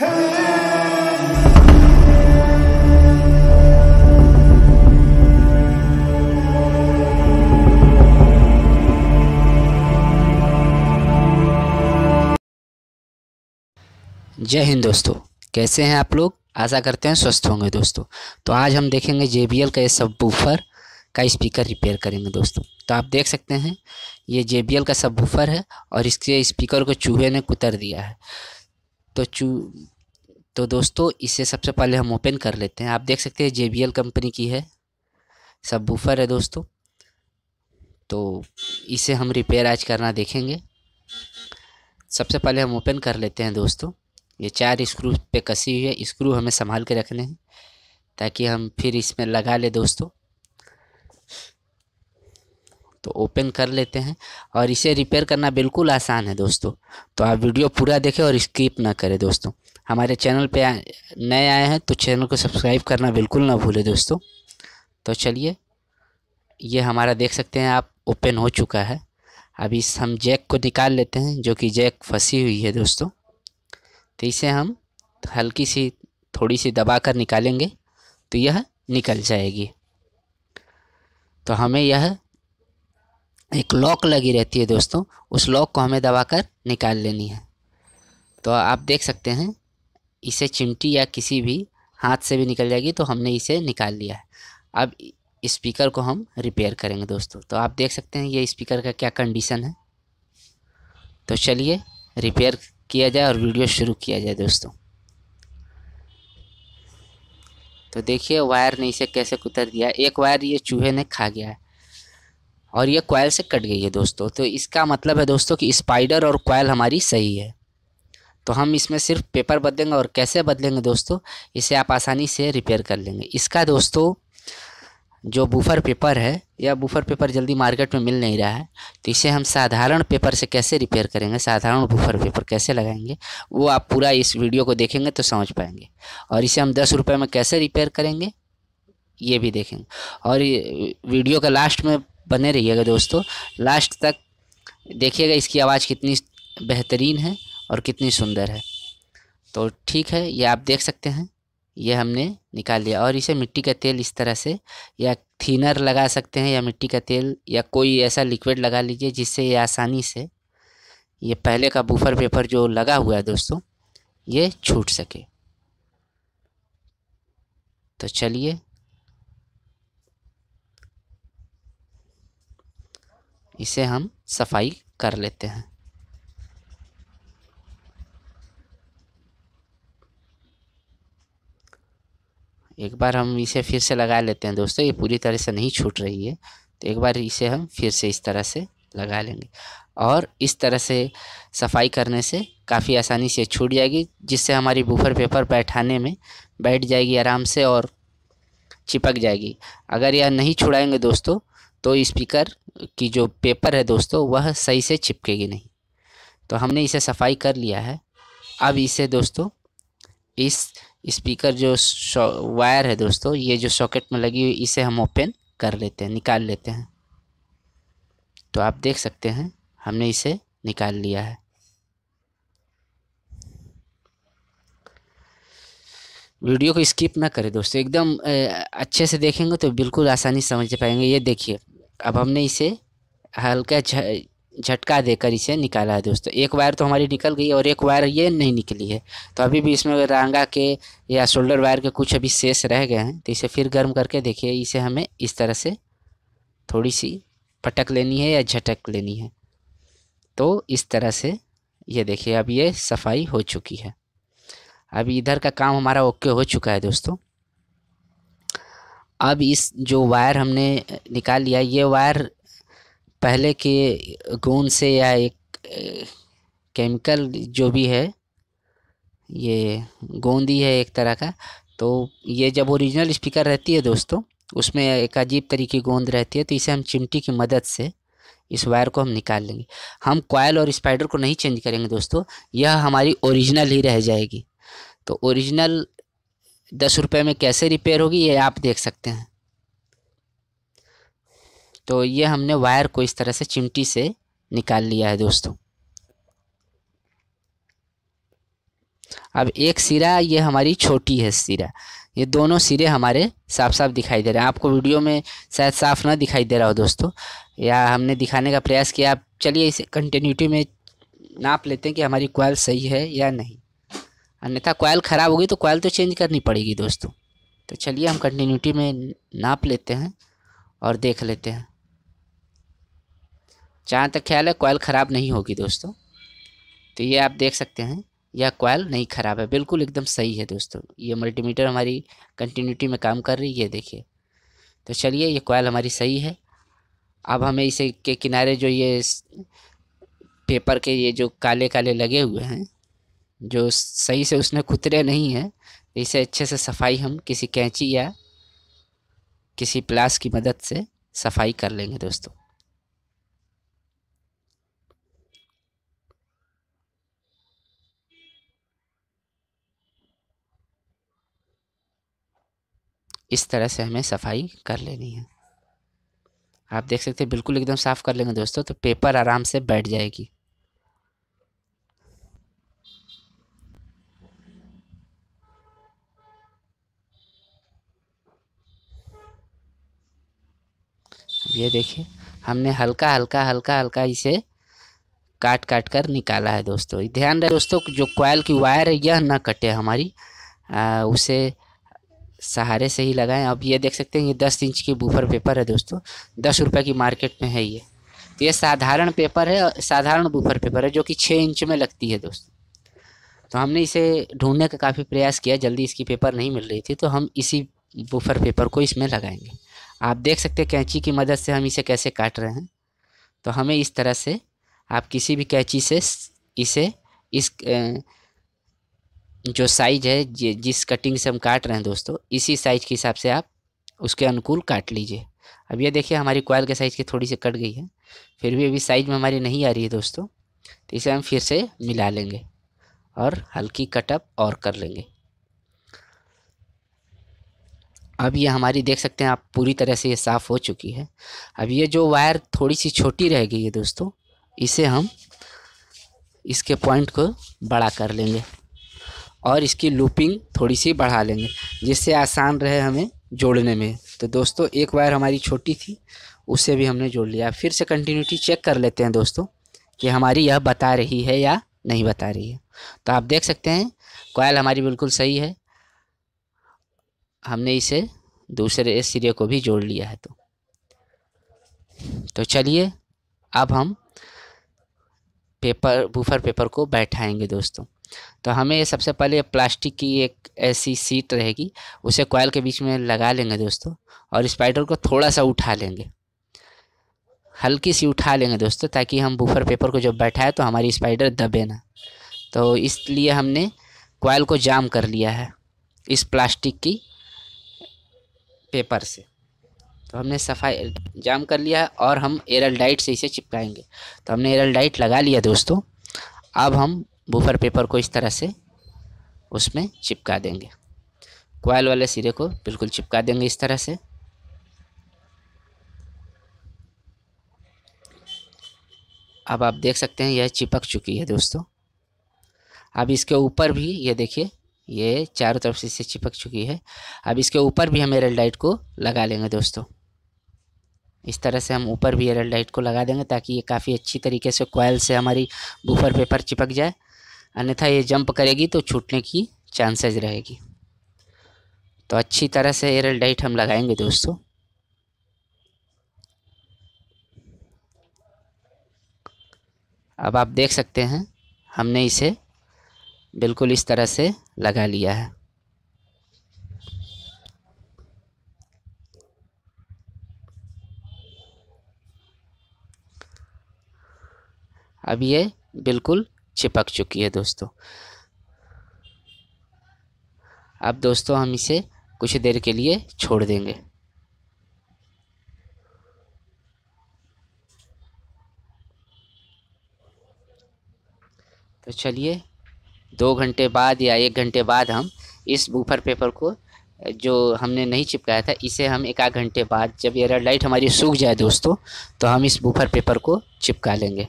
जय हिंद दोस्तों कैसे हैं आप लोग आशा करते हैं स्वस्थ होंगे दोस्तों तो आज हम देखेंगे जे का ये सब बूफर का स्पीकर रिपेयर करेंगे दोस्तों तो आप देख सकते हैं ये जे का सब बूफर है और इसके स्पीकर को चूहे ने कुतर दिया है तो चू तो दोस्तों इसे सबसे पहले हम ओपन कर लेते हैं आप देख सकते हैं जे कंपनी की है सब बूफर है दोस्तों तो इसे हम रिपेयर आज करना देखेंगे सबसे पहले हम ओपन कर लेते हैं दोस्तों ये चार स्क्रू पे कसी हुई है स्क्रू हमें संभाल के रखने हैं ताकि हम फिर इसमें लगा ले दोस्तों तो ओपन कर लेते हैं और इसे रिपेयर करना बिल्कुल आसान है दोस्तों तो आप वीडियो पूरा देखें और स्किप ना करें दोस्तों हमारे चैनल पे नए आए हैं तो चैनल को सब्सक्राइब करना बिल्कुल ना भूलें दोस्तों तो चलिए ये हमारा देख सकते हैं आप ओपन हो चुका है अभी इस हम जैक को निकाल लेते हैं जो कि जैक फंसी हुई है दोस्तों तो इसे हम हल्की सी थोड़ी सी दबा कर निकालेंगे तो यह निकल जाएगी तो हमें यह एक लॉक लगी रहती है दोस्तों उस लॉक को हमें दबाकर निकाल लेनी है तो आप देख सकते हैं इसे चिमटी या किसी भी हाथ से भी निकल जाएगी तो हमने इसे निकाल लिया है अब स्पीकर को हम रिपेयर करेंगे दोस्तों तो आप देख सकते हैं ये स्पीकर का क्या कंडीशन है तो चलिए रिपेयर किया जाए और वीडियो शुरू किया जाए दोस्तों तो देखिए वायर ने इसे कैसे कुतर दिया एक वायर ये चूहे ने खा गया है और ये क्वाइल से कट गई है दोस्तों तो इसका मतलब है दोस्तों कि स्पाइडर और क्वाइल हमारी सही है तो हम इसमें सिर्फ पेपर बदलेंगे और कैसे बदलेंगे दोस्तों इसे आप आसानी से रिपेयर कर लेंगे इसका दोस्तों जो बूफर पेपर है या बूफर पेपर जल्दी मार्केट में मिल नहीं रहा है तो इसे हम साधारण पेपर से कैसे रिपेयर करेंगे साधारण बूफर पेपर कैसे लगाएंगे वो आप पूरा इस वीडियो को देखेंगे तो समझ पाएंगे और इसे हम दस रुपये में कैसे रिपेयर करेंगे ये भी देखेंगे और वीडियो का लास्ट में बने रहिएगा दोस्तों लास्ट तक देखिएगा इसकी आवाज़ कितनी बेहतरीन है और कितनी सुंदर है तो ठीक है ये आप देख सकते हैं ये हमने निकाल लिया और इसे मिट्टी का तेल इस तरह से या थीनर लगा सकते हैं या मिट्टी का तेल या कोई ऐसा लिक्विड लगा लीजिए जिससे ये आसानी से ये पहले का बूफर पेपर जो लगा हुआ है दोस्तों ये छूट सके तो चलिए इसे हम सफाई कर लेते हैं एक बार हम इसे फिर से लगा लेते हैं दोस्तों ये पूरी तरह से नहीं छूट रही है तो एक बार इसे हम फिर से इस तरह से लगा लेंगे और इस तरह से सफाई करने से काफ़ी आसानी से छूट जाएगी जिससे हमारी बूफर पेपर बैठाने में बैठ जाएगी आराम से और चिपक जाएगी अगर यह नहीं छुड़ाएंगे दोस्तों तो स्पीकर की जो पेपर है दोस्तों वह सही से चिपकेगी नहीं तो हमने इसे सफाई कर लिया है अब इसे दोस्तों इस स्पीकर जो वायर है दोस्तों ये जो सॉकेट में लगी हुई इसे हम ओपन कर लेते हैं निकाल लेते हैं तो आप देख सकते हैं हमने इसे निकाल लिया है वीडियो को स्किप ना करें दोस्तों एकदम अच्छे से देखेंगे तो बिल्कुल आसानी समझ पाएंगे ये देखिए अब हमने इसे हल्का झटका देकर इसे निकाला है दोस्तों एक वायर तो हमारी निकल गई और एक वायर ये नहीं निकली है तो अभी भी इसमें रंगा के या शोल्डर वायर के कुछ अभी शेष रह गए हैं तो इसे फिर गर्म करके देखिए इसे हमें इस तरह से थोड़ी सी पटक लेनी है या झटक लेनी है तो इस तरह से ये देखिए अब ये सफाई हो चुकी है अब इधर का काम हमारा ओके हो चुका है दोस्तों अब इस जो वायर हमने निकाल लिया ये वायर पहले के गोंद से या एक केमिकल जो भी है ये गोंद ही है एक तरह का तो ये जब ओरिजिनल स्पीकर रहती है दोस्तों उसमें एक अजीब तरीके गोंद रहती है तो इसे हम चिमटी की मदद से इस वायर को हम निकाल लेंगे हम कॉयल और स्पाइडर को नहीं चेंज करेंगे दोस्तों यह हमारी ओरिजिनल ही रह जाएगी तो ओरिजिनल दस रुपये में कैसे रिपेयर होगी ये आप देख सकते हैं तो ये हमने वायर को इस तरह से चिमटी से निकाल लिया है दोस्तों अब एक सिरा ये हमारी छोटी है सिरा ये दोनों सिरे हमारे साफ साफ दिखाई दे रहे हैं आपको वीडियो में शायद साफ ना दिखाई दे रहा हो दोस्तों या हमने दिखाने का प्रयास किया आप चलिए इसे कंटिन्यूटी में नाप लेते हैं कि हमारी क्वाल सही है या नहीं अन्यथा कॉयल ख़राब होगी तो कॉयल तो चेंज करनी पड़ेगी दोस्तों तो चलिए हम कंटिन्यूटी में नाप लेते हैं और देख लेते हैं जहाँ तक ख्याल है कॉयल ख़राब नहीं होगी दोस्तों तो ये आप देख सकते हैं यह कॉयल नहीं ख़राब है बिल्कुल एकदम सही है दोस्तों ये मल्टीमीटर हमारी कंटिन्यूटी में काम कर रही है देखिए तो चलिए ये कॉयल हमारी सही है अब हमें इसे के किनारे जो ये पेपर के ये जो काले काले लगे हुए हैं जो सही से उसने कुतरे नहीं है इसे अच्छे से सफाई हम किसी कैंची या किसी प्लास की मदद से सफाई कर लेंगे दोस्तों इस तरह से हमें सफाई कर लेनी है आप देख सकते हैं बिल्कुल एकदम साफ़ कर लेंगे दोस्तों तो पेपर आराम से बैठ जाएगी ये देखिए हमने हल्का हल्का हल्का हल्का इसे काट काट कर निकाला है दोस्तों ध्यान रहे दोस्तों जो कॉयल की वायर है यह ना कटे हमारी आ, उसे सहारे से ही लगाएं अब ये देख सकते हैं ये दस इंच की बूफर पेपर है दोस्तों दस रुपये की मार्केट में है ये तो ये साधारण पेपर है साधारण बूफर पेपर है जो कि छः इंच में लगती है दोस्तों तो हमने इसे ढूंढने का काफ़ी प्रयास किया जल्दी इसकी पेपर नहीं मिल रही थी तो हम इसी बूफर पेपर को इसमें लगाएंगे आप देख सकते हैं कैंची की मदद से हम इसे कैसे काट रहे हैं तो हमें इस तरह से आप किसी भी कैंची से इसे इस जो साइज है जिस कटिंग से हम काट रहे हैं दोस्तों इसी साइज के हिसाब से आप उसके अनुकूल काट लीजिए अब ये देखिए हमारी क्वाइल के साइज़ की थोड़ी सी कट गई है फिर भी अभी साइज में हमारी नहीं आ रही है दोस्तों तो इसे हम फिर से मिला लेंगे और हल्की कटअप और कर लेंगे अब ये हमारी देख सकते हैं आप पूरी तरह से ये साफ़ हो चुकी है अब ये जो वायर थोड़ी सी छोटी रह गई है दोस्तों इसे हम इसके पॉइंट को बड़ा कर लेंगे और इसकी लूपिंग थोड़ी सी बढ़ा लेंगे जिससे आसान रहे हमें जोड़ने में तो दोस्तों एक वायर हमारी छोटी थी उसे भी हमने जोड़ लिया फिर से कंटिन्यूटी चेक कर लेते हैं दोस्तों कि हमारी यह बता रही है या नहीं बता रही है तो आप देख सकते हैं कॉयल हमारी बिल्कुल सही है हमने इसे दूसरे सिरे को भी जोड़ लिया है तो तो चलिए अब हम पेपर बूफर पेपर को बैठाएंगे दोस्तों तो हमें सबसे पहले प्लास्टिक की एक ऐसी सीट रहेगी उसे कॉयल के बीच में लगा लेंगे दोस्तों और स्पाइडर को थोड़ा सा उठा लेंगे हल्की सी उठा लेंगे दोस्तों ताकि हम बूफर पेपर को जब बैठाए तो हमारी स्पाइडर दबे ना तो इसलिए हमने कॉयल को जाम कर लिया है इस प्लास्टिक की पेपर से तो हमने सफाई जाम कर लिया और हम एरल डाइट से इसे चिपकाएंगे तो हमने एरल डाइट लगा लिया दोस्तों अब हम बूफर पेपर को इस तरह से उसमें चिपका देंगे क्वाइल वाले सिरे को बिल्कुल चिपका देंगे इस तरह से अब आप देख सकते हैं यह चिपक चुकी है दोस्तों अब इसके ऊपर भी ये देखिए ये चारों तरफ से इसे चिपक चुकी है अब इसके ऊपर भी हम एरल को लगा लेंगे दोस्तों इस तरह से हम ऊपर भी एरल को लगा देंगे ताकि ये काफ़ी अच्छी तरीके से कॉयल से हमारी बुफर पेपर चिपक जाए अन्यथा ये जंप करेगी तो छूटने की चांसेज़ रहेगी तो अच्छी तरह से एरल डाइट हम लगाएंगे दोस्तों अब आप देख सकते हैं हमने इसे बिल्कुल इस तरह से लगा लिया है अब ये बिल्कुल चिपक चुकी है दोस्तों अब दोस्तों हम इसे कुछ देर के लिए छोड़ देंगे तो चलिए दो घंटे बाद या एक घंटे बाद हम इस बूफर पेपर को जो हमने नहीं चिपकाया था इसे हम एक आध घंटे बाद जब ये रेड लाइट हमारी सूख जाए दोस्तों तो हम इस बूफर पेपर को चिपका लेंगे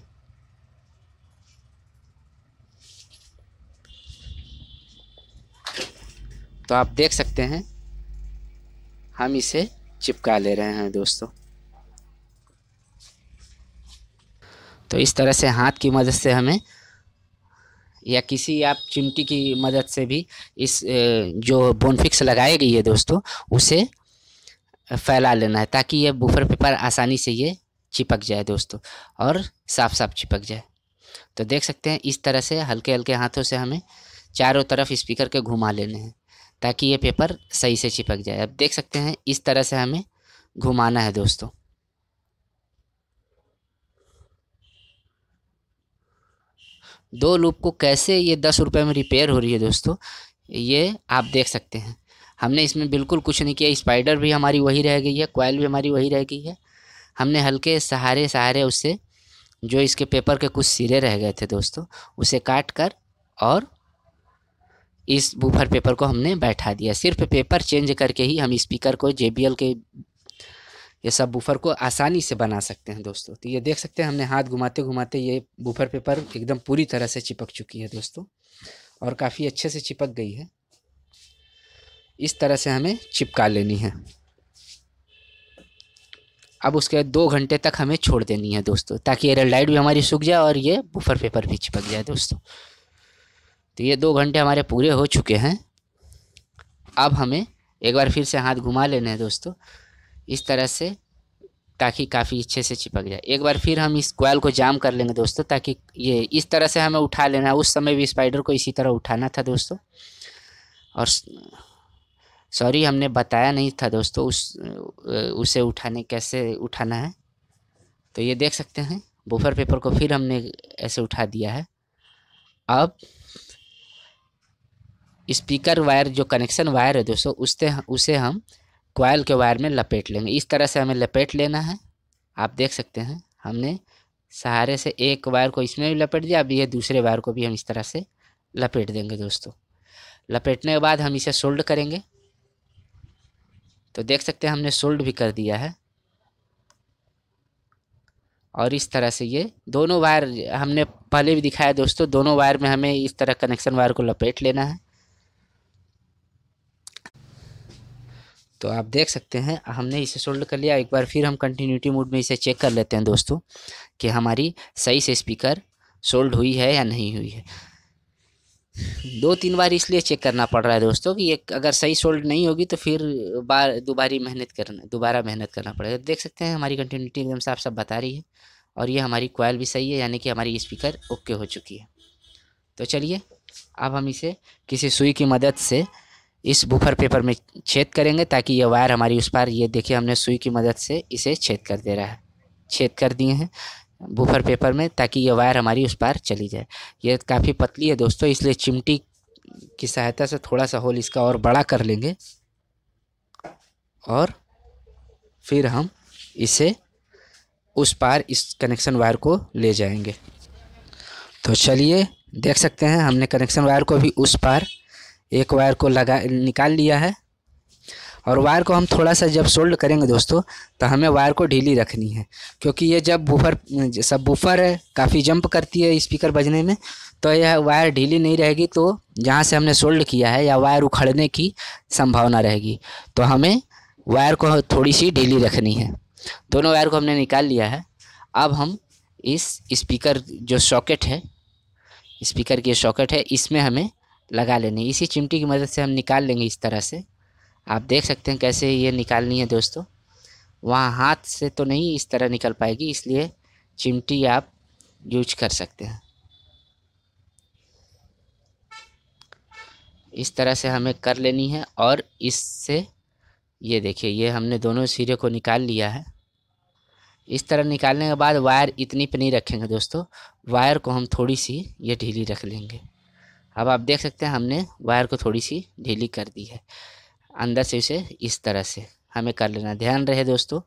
तो आप देख सकते हैं हम इसे चिपका ले रहे हैं दोस्तों तो इस तरह से हाथ की मदद से हमें या किसी आप चिमटी की मदद से भी इस जो बोनफिक्स लगाई गई है दोस्तों उसे फैला लेना है ताकि ये बुफर पेपर आसानी से ये चिपक जाए दोस्तों और साफ साफ चिपक जाए तो देख सकते हैं इस तरह से हल्के हल्के हाथों से हमें चारों तरफ स्पीकर के घुमा लेने हैं ताकि ये पेपर सही से चिपक जाए अब देख सकते हैं इस तरह से हमें घुमाना है दोस्तों दो लूप को कैसे ये दस रुपये में रिपेयर हो रही है दोस्तों ये आप देख सकते हैं हमने इसमें बिल्कुल कुछ नहीं किया स्पाइडर भी हमारी वही रह गई है कॉयल भी हमारी वही रह गई है हमने हल्के सहारे सहारे उससे जो इसके पेपर के कुछ सिरे रह गए थे दोस्तों उसे काट कर और इस बूफर पेपर को हमने बैठा दिया सिर्फ पेपर चेंज करके ही हम स्पीकर को जे के ये सब बुफर को आसानी से बना सकते हैं दोस्तों तो ये देख सकते हैं हमने हाथ घुमाते घुमाते ये बुफर पेपर एकदम पूरी तरह से चिपक चुकी है दोस्तों और काफ़ी अच्छे से चिपक गई है इस तरह से हमें चिपका लेनी है अब उसके दो घंटे तक हमें छोड़ देनी है दोस्तों ताकि एयर लाइट भी हमारी सूख जाए और ये बुफर पेपर भी चिपक जाए दोस्तों तो ये दो घंटे हमारे पूरे हो चुके हैं अब हमें एक बार फिर से हाथ घुमा लेने हैं दोस्तों इस तरह से ताकि काफ़ी अच्छे से चिपक जाए एक बार फिर हम इस क्वाल को जाम कर लेंगे दोस्तों ताकि ये इस तरह से हमें उठा लेना उस समय भी स्पाइडर को इसी तरह उठाना था दोस्तों और सॉरी हमने बताया नहीं था दोस्तों उस उसे उठाने कैसे उठाना है तो ये देख सकते हैं बुफर पेपर को फिर हमने ऐसे उठा दिया है अब स्पीकर वायर जो कनेक्शन वायर है दोस्तों उससे उसे हम कॉयल के वायर में लपेट लेंगे इस तरह से हमें लपेट लेना है आप देख सकते हैं हमने सहारे से एक वायर को इसमें भी लपेट दिया अब ये दूसरे वायर को भी हम इस तरह से लपेट देंगे दोस्तों लपेटने के बाद हम इसे सोल्ड करेंगे तो देख सकते हैं हमने सोल्ड भी कर दिया है और इस तरह से ये दोनों वायर हमने पहले भी दिखाया दोस्तों दोनों वायर में हमें इस तरह कनेक्शन वायर को लपेट लेना है तो आप देख सकते हैं हमने इसे सोल्ड कर लिया एक बार फिर हम कंटिन्यूटी मोड में इसे चेक कर लेते हैं दोस्तों कि हमारी सही से स्पीकर सोल्ड हुई है या नहीं हुई है दो तीन बार इसलिए चेक करना पड़ रहा है दोस्तों कि एक अगर सही सोल्ड नहीं होगी तो फिर बार दोबारी मेहनत करना दोबारा मेहनत करना पड़ेगा देख सकते हैं हमारी कंटिन्यूटी एकदम साफ साफ बता रही है और ये हमारी कोयल भी सही है यानी कि हमारी स्पीकर ओके हो चुकी है तो चलिए अब हम इसे किसी सुई की मदद से इस बुफर पेपर में छेद करेंगे ताकि ये वायर हमारी उस पार ये देखिए हमने सुई की मदद से इसे छेद कर दे रहा है छेद कर दिए हैं बुफर पेपर में ताकि ये वायर हमारी उस पार चली जाए ये काफ़ी पतली है दोस्तों इसलिए चिमटी की सहायता से थोड़ा सा होल इसका और बड़ा कर लेंगे और फिर हम इसे उस पार इस कनेक्शन वायर को ले जाएंगे तो चलिए देख सकते हैं हमने कनेक्शन वायर को भी उस पार एक वायर को लगा निकाल लिया है और वायर को हम थोड़ा सा जब सोल्ड करेंगे दोस्तों तो हमें वायर को ढीली रखनी है क्योंकि ये जब बूफर सब बूफर है काफ़ी जंप करती है स्पीकर बजने में तो यह वायर ढीली नहीं रहेगी तो जहाँ से हमने सोल्ड किया है या वायर उखड़ने की संभावना रहेगी तो हमें वायर को थोड़ी सी ढीली रखनी है दोनों वायर को हमने निकाल लिया है अब हम इस स्पीकर जो सॉकेट है स्पीकर की सॉकेट है इसमें हमें लगा लेनी इसी चिमटी की मदद से हम निकाल लेंगे इस तरह से आप देख सकते हैं कैसे ये निकालनी है दोस्तों वहाँ हाथ से तो नहीं इस तरह निकल पाएगी इसलिए चिमटी आप यूज कर सकते हैं इस तरह से हमें कर लेनी है और इससे ये देखिए ये हमने दोनों सिरे को निकाल लिया है इस तरह निकालने के बाद वायर इतनी पे नहीं रखेंगे दोस्तों वायर को हम थोड़ी सी ये ढीली रख लेंगे अब आप देख सकते हैं हमने वायर को थोड़ी सी ढीली कर दी है अंदर से उसे इस तरह से हमें कर लेना ध्यान रहे दोस्तों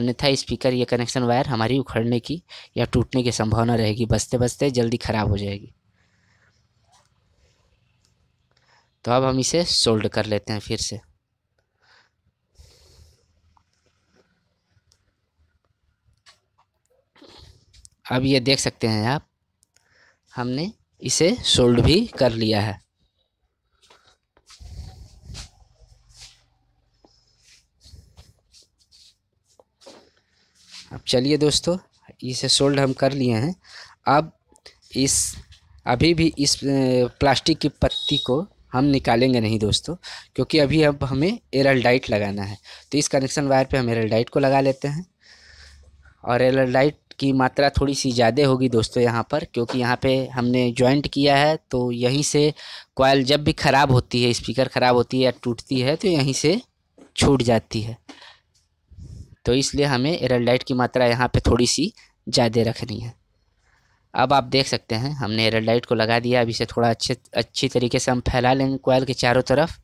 अन्यथा स्पीकर या कनेक्शन वायर हमारी उखड़ने की या टूटने की संभावना रहेगी बसते बसते जल्दी ख़राब हो जाएगी तो अब हम इसे सोल्ड कर लेते हैं फिर से अब ये देख सकते हैं आप हमने इसे सोल्ड भी कर लिया है अब चलिए दोस्तों इसे सोल्ड हम कर लिए हैं अब इस अभी भी इस प्लास्टिक की पत्ती को हम निकालेंगे नहीं दोस्तों क्योंकि अभी अब हमें एरलडाइट लगाना है तो इस कनेक्शन वायर पे हम एरलडाइट को लगा लेते हैं और एरलडाइट की मात्रा थोड़ी सी ज़्यादा होगी दोस्तों यहाँ पर क्योंकि यहाँ पे हमने जॉइंट किया है तो यहीं से कॉयल जब भी ख़राब होती है स्पीकर ख़राब होती है या टूटती है तो यहीं से छूट जाती है तो इसलिए हमें एरल लाइट की मात्रा यहाँ पे थोड़ी सी ज़्यादा रखनी है अब आप देख सकते हैं हमने एरल लाइट को लगा दिया अभी इसे थोड़ा अच्छे अच्छी तरीके से हम फैला लेंगे कोयल के चारों तरफ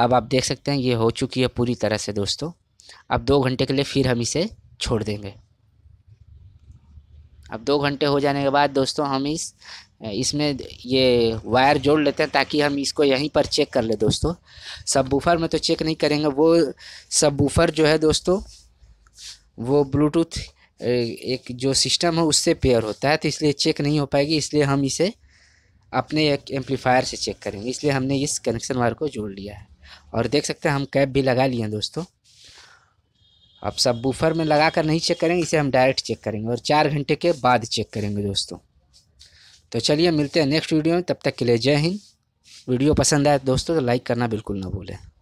अब आप देख सकते हैं ये हो चुकी है पूरी तरह से दोस्तों अब दो घंटे के लिए फिर हम इसे छोड़ देंगे अब दो घंटे हो जाने के बाद दोस्तों हम इस इसमें ये वायर जोड़ लेते हैं ताकि हम इसको यहीं पर चेक कर ले दोस्तों सब बूफर में तो चेक नहीं करेंगे वो सब बूफर जो है दोस्तों वो ब्लूटूथ एक जो सिस्टम है उससे पेयर होता है तो इसलिए चेक नहीं हो पाएगी इसलिए हम इसे अपने एक एम्पलीफायर से चेक करेंगे इसलिए हमने इस कनेक्शन वायर को जोड़ लिया है और देख सकते हैं हम कैप भी लगा लिए हैं दोस्तों अब सब बूफर में लगा कर नहीं चेक करेंगे इसे हम डायरेक्ट चेक करेंगे और चार घंटे के बाद चेक करेंगे दोस्तों तो चलिए मिलते हैं नेक्स्ट वीडियो में तब तक के लिए जय हिंद वीडियो पसंद आए तो दोस्तों तो लाइक करना बिल्कुल ना भूलें